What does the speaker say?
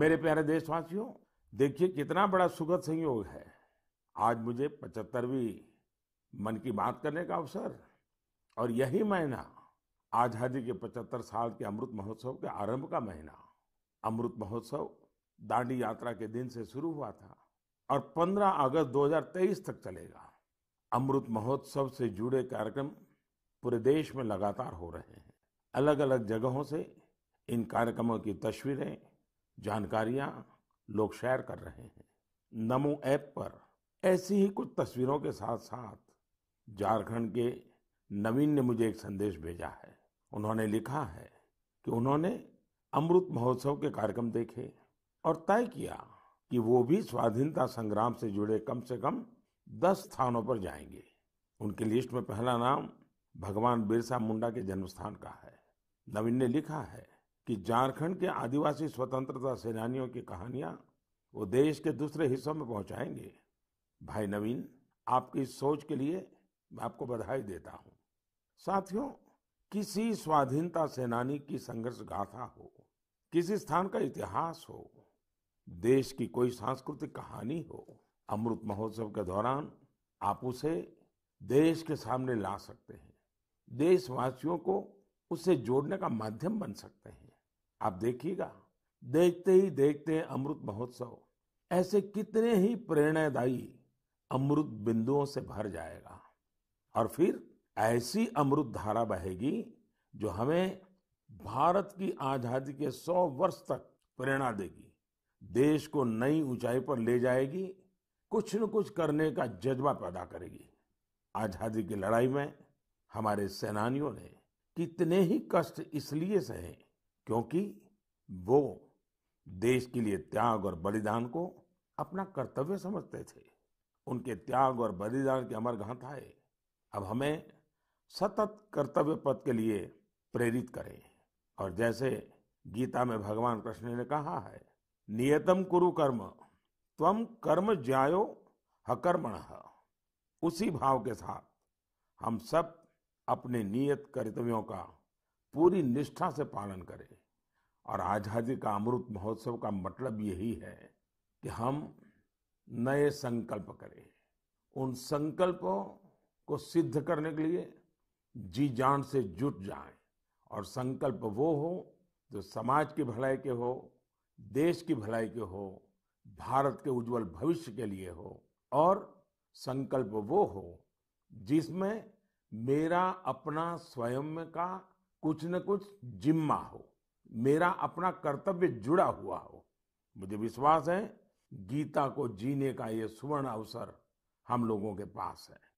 मेरे प्यारे देशवासियों देखिए कितना बड़ा सुखद संयोग है आज मुझे पचहत्तरवीं मन की बात करने का अवसर और यही महीना आजादी के पचहत्तर साल के अमृत महोत्सव के आरंभ का महीना अमृत महोत्सव दांडी यात्रा के दिन से शुरू हुआ था और 15 अगस्त 2023 तक चलेगा अमृत महोत्सव से जुड़े कार्यक्रम पूरे देश में लगातार हो रहे हैं अलग अलग जगहों से इन कार्यक्रमों की तस्वीरें जानकारियां लोग शेयर कर रहे हैं नमो ऐप पर ऐसी ही कुछ तस्वीरों के साथ साथ झारखंड के नवीन ने मुझे एक संदेश भेजा है उन्होंने लिखा है कि उन्होंने अमृत महोत्सव के कार्यक्रम देखे और तय किया कि वो भी स्वाधीनता संग्राम से जुड़े कम से कम दस स्थानों पर जाएंगे उनकी लिस्ट में पहला नाम भगवान बिरसा मुंडा के जन्मस्थान का है नवीन ने लिखा है कि झारखंड के आदिवासी स्वतंत्रता सेनानियों की कहानियां वो देश के दूसरे हिस्सों में पहुंचाएंगे भाई नवीन आपकी इस सोच के लिए मैं आपको बधाई देता हूं साथियों किसी स्वाधीनता सेनानी की संघर्ष गाथा हो किसी स्थान का इतिहास हो देश की कोई सांस्कृतिक कहानी हो अमृत महोत्सव के दौरान आप उसे देश के सामने ला सकते हैं देशवासियों को उसे जोड़ने का माध्यम बन सकते हैं आप देखिएगा देखते ही देखते अमृत महोत्सव ऐसे कितने ही प्रेरणादायी अमृत बिंदुओं से भर जाएगा और फिर ऐसी अमृत धारा बहेगी जो हमें भारत की आजादी के सौ वर्ष तक प्रेरणा देगी देश को नई ऊंचाई पर ले जाएगी कुछ न कुछ करने का जज्बा पैदा करेगी आजादी की लड़ाई में हमारे सेनानियों ने कितने ही कष्ट इसलिए सहे क्योंकि वो देश के लिए त्याग और बलिदान को अपना कर्तव्य समझते थे उनके त्याग और बलिदान के अमर गांठ आए अब हमें सतत कर्तव्य पथ के लिए प्रेरित करें और जैसे गीता में भगवान कृष्ण ने कहा है नियतम कुरु कर्म तम कर्म ज्यायो हकर्मण उसी भाव के साथ हम सब अपने नियत कर्तव्यों का पूरी निष्ठा से पालन करें और आज़ादी का अमृत महोत्सव का मतलब यही है कि हम नए संकल्प करें उन संकल्पों को सिद्ध करने के लिए जी जान से जुट जाएं और संकल्प वो हो जो समाज की भलाई के हो देश की भलाई के हो भारत के उज्जवल भविष्य के लिए हो और संकल्प वो हो जिसमें मेरा अपना स्वयं का कुछ न कुछ जिम्मा हो मेरा अपना कर्तव्य जुड़ा हुआ हो मुझे विश्वास है गीता को जीने का ये सुवर्ण अवसर हम लोगों के पास है